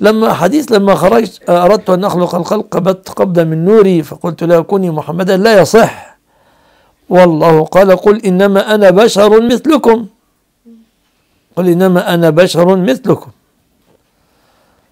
لما حديث لما خرجت آه، أردت أن أخلق الخلق قبضت قبضة من نوري فقلت لا كوني محمدا لا يصح والله قال قل إنما أنا بشر مثلكم قل إنما أنا بشر مثلكم